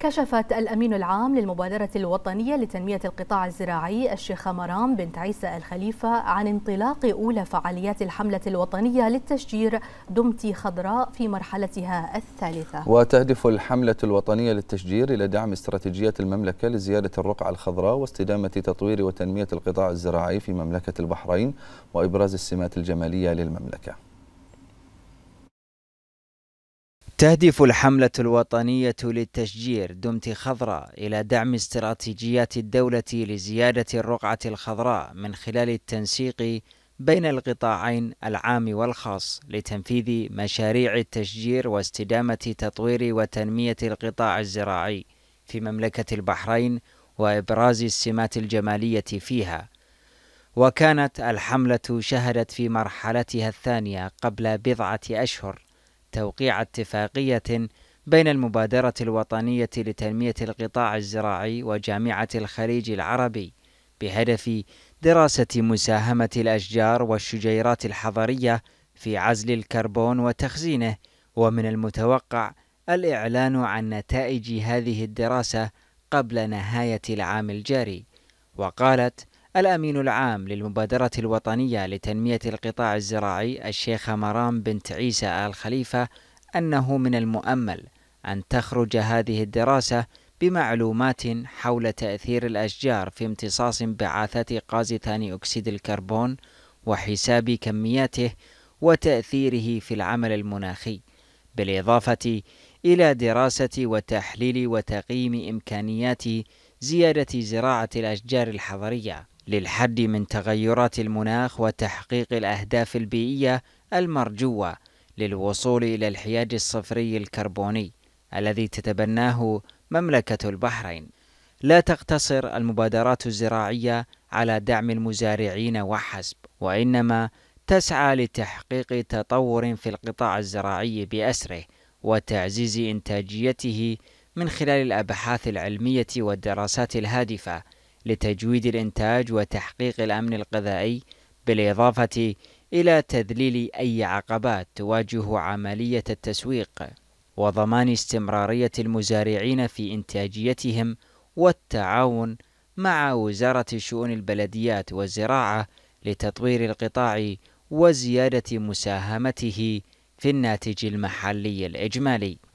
كشفت الأمين العام للمبادرة الوطنية لتنمية القطاع الزراعي الشيخ مرام بنت عيسى الخليفة عن انطلاق أولى فعاليات الحملة الوطنية للتشجير دمتي خضراء في مرحلتها الثالثة وتهدف الحملة الوطنية للتشجير إلى دعم استراتيجية المملكة لزيادة الرقعة الخضراء واستدامة تطوير وتنمية القطاع الزراعي في مملكة البحرين وإبراز السمات الجمالية للمملكة تهدف الحملة الوطنية للتشجير دمت خضراء إلى دعم استراتيجيات الدولة لزيادة الرقعة الخضراء من خلال التنسيق بين القطاعين العام والخاص لتنفيذ مشاريع التشجير واستدامة تطوير وتنمية القطاع الزراعي في مملكة البحرين وإبراز السمات الجمالية فيها. وكانت الحملة شهدت في مرحلتها الثانية قبل بضعة أشهر توقيع اتفاقية بين المبادرة الوطنية لتنمية القطاع الزراعي وجامعة الخليج العربي بهدف دراسة مساهمة الأشجار والشجيرات الحضرية في عزل الكربون وتخزينه، ومن المتوقع الإعلان عن نتائج هذه الدراسة قبل نهاية العام الجاري، وقالت الأمين العام للمبادرة الوطنية لتنمية القطاع الزراعي الشيخ مرام بنت عيسى آل خليفة أنه من المؤمل أن تخرج هذه الدراسة بمعلومات حول تأثير الأشجار في امتصاص انبعاثات غاز ثاني أكسيد الكربون وحساب كمياته وتأثيره في العمل المناخي بالإضافة إلى دراسة وتحليل وتقييم إمكانيات زيادة زراعة الأشجار الحضرية للحد من تغيرات المناخ وتحقيق الأهداف البيئية المرجوة للوصول إلى الحياد الصفري الكربوني الذي تتبناه مملكة البحرين. لا تقتصر المبادرات الزراعية على دعم المزارعين وحسب، وإنما تسعى لتحقيق تطور في القطاع الزراعي بأسره وتعزيز إنتاجيته من خلال الأبحاث العلمية والدراسات الهادفة لتجويد الإنتاج وتحقيق الأمن الغذائي بالإضافة إلى تذليل أي عقبات تواجه عملية التسويق وضمان استمرارية المزارعين في إنتاجيتهم والتعاون مع وزارة شؤون البلديات والزراعة لتطوير القطاع وزيادة مساهمته في الناتج المحلي الإجمالي